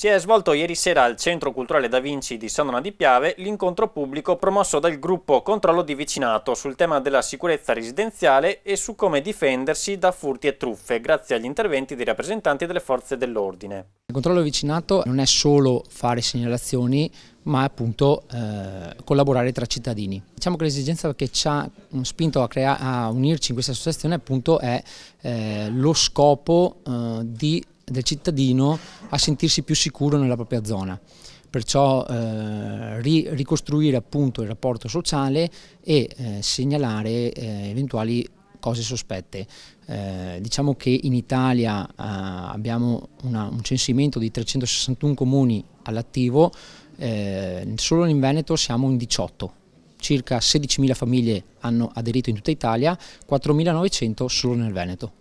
Si è svolto ieri sera al Centro Culturale Da Vinci di Sandona di Piave l'incontro pubblico promosso dal gruppo Controllo di Vicinato sul tema della sicurezza residenziale e su come difendersi da furti e truffe grazie agli interventi dei rappresentanti delle forze dell'ordine. Il controllo vicinato non è solo fare segnalazioni ma appunto eh, collaborare tra cittadini. Diciamo che l'esigenza che ci ha spinto a, a, unirci in questa associazione appunto è eh, lo scopo eh, di del cittadino a sentirsi più sicuro nella propria zona. Perciò eh, ri, ricostruire appunto il rapporto sociale e eh, segnalare eh, eventuali cose sospette. Eh, diciamo che in Italia eh, abbiamo una, un censimento di 361 comuni all'attivo, eh, solo in Veneto siamo in 18. Circa 16.000 famiglie hanno aderito in tutta Italia, 4.900 solo nel Veneto.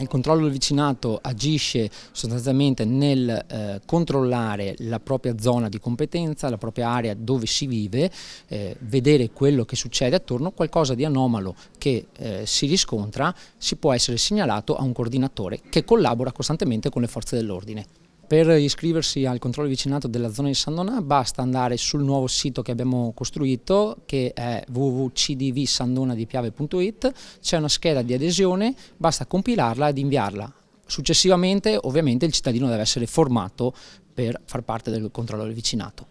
Il controllo del vicinato agisce sostanzialmente nel eh, controllare la propria zona di competenza, la propria area dove si vive, eh, vedere quello che succede attorno, qualcosa di anomalo che eh, si riscontra si può essere segnalato a un coordinatore che collabora costantemente con le forze dell'ordine. Per iscriversi al controllo vicinato della zona di San Donà basta andare sul nuovo sito che abbiamo costruito che è www.cdvsandonadipiave.it, c'è una scheda di adesione, basta compilarla ed inviarla. Successivamente ovviamente il cittadino deve essere formato per far parte del controllo del vicinato.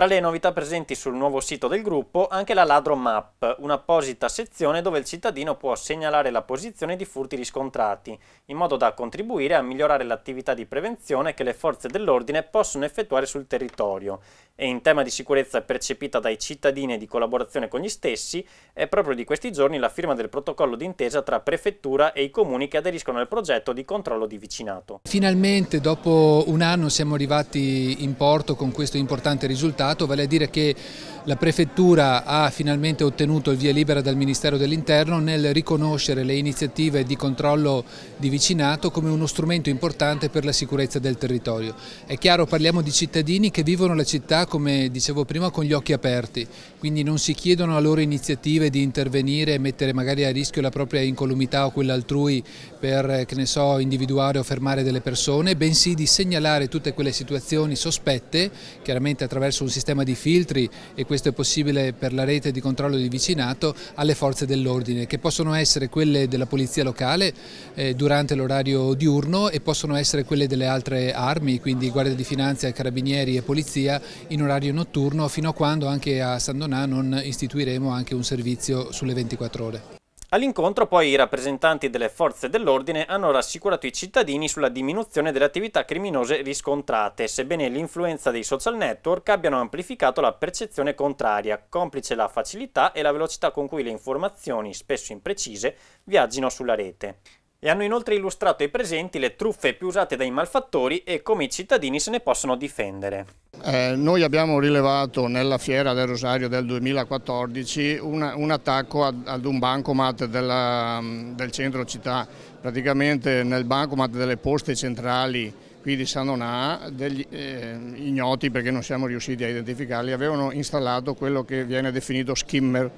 Tra le novità presenti sul nuovo sito del gruppo anche la Ladro Map, un'apposita sezione dove il cittadino può segnalare la posizione di furti riscontrati, in modo da contribuire a migliorare l'attività di prevenzione che le forze dell'ordine possono effettuare sul territorio e in tema di sicurezza percepita dai cittadini e di collaborazione con gli stessi, è proprio di questi giorni la firma del protocollo d'intesa tra prefettura e i comuni che aderiscono al progetto di controllo di vicinato. Finalmente dopo un anno siamo arrivati in porto con questo importante risultato, vale a dire che la Prefettura ha finalmente ottenuto il via libera dal Ministero dell'Interno nel riconoscere le iniziative di controllo di vicinato come uno strumento importante per la sicurezza del territorio. È chiaro, parliamo di cittadini che vivono la città, come dicevo prima, con gli occhi aperti, quindi non si chiedono a loro iniziative di intervenire e mettere magari a rischio la propria incolumità o quella altrui per, eh, che ne so, individuare o fermare delle persone, bensì di segnalare tutte quelle situazioni sospette, chiaramente attraverso un sistema di filtri e questo è possibile per la rete di controllo di vicinato, alle forze dell'ordine, che possono essere quelle della polizia locale eh, durante l'orario diurno e possono essere quelle delle altre armi, quindi Guardia di Finanza, Carabinieri e Polizia in orario notturno, fino a quando anche a San Donà non istituiremo anche un servizio sulle 24 ore. All'incontro poi i rappresentanti delle forze dell'ordine hanno rassicurato i cittadini sulla diminuzione delle attività criminose riscontrate, sebbene l'influenza dei social network abbiano amplificato la percezione contraria, complice la facilità e la velocità con cui le informazioni, spesso imprecise, viaggino sulla rete e hanno inoltre illustrato ai presenti le truffe più usate dai malfattori e come i cittadini se ne possono difendere. Eh, noi abbiamo rilevato nella fiera del Rosario del 2014 una, un attacco ad, ad un bancomat della, mm, del centro città, praticamente nel bancomat delle poste centrali qui di San Donà, degli eh, ignoti perché non siamo riusciti a identificarli, avevano installato quello che viene definito skimmer,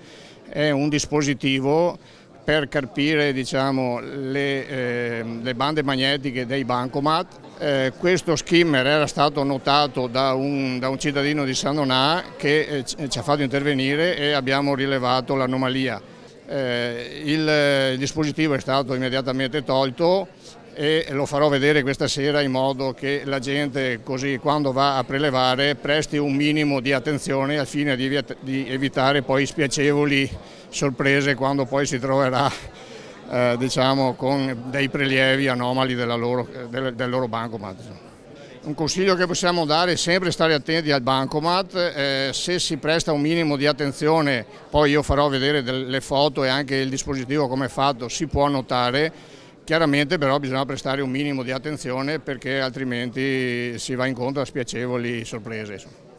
è un dispositivo per carpire diciamo, le, eh, le, bande magnetiche dei bancomat. Eh, questo skimmer era stato notato da un, da un cittadino di San Donà che eh, ci ha fatto intervenire e abbiamo rilevato l'anomalia. Eh, il, il dispositivo è stato immediatamente tolto e lo farò vedere questa sera in modo che la gente così quando va a prelevare presti un minimo di attenzione al fine di, evitare poi spiacevoli sorprese quando poi si troverà eh, diciamo, con dei prelievi anomali loro, del, del, loro bancomat. Un consiglio che possiamo dare è sempre stare attenti al bancomat, eh, se si presta un minimo di attenzione, poi io farò vedere delle foto e anche il dispositivo come è fatto, si può notare Chiaramente però bisogna prestare un minimo di attenzione perché altrimenti si va incontro a spiacevoli sorprese.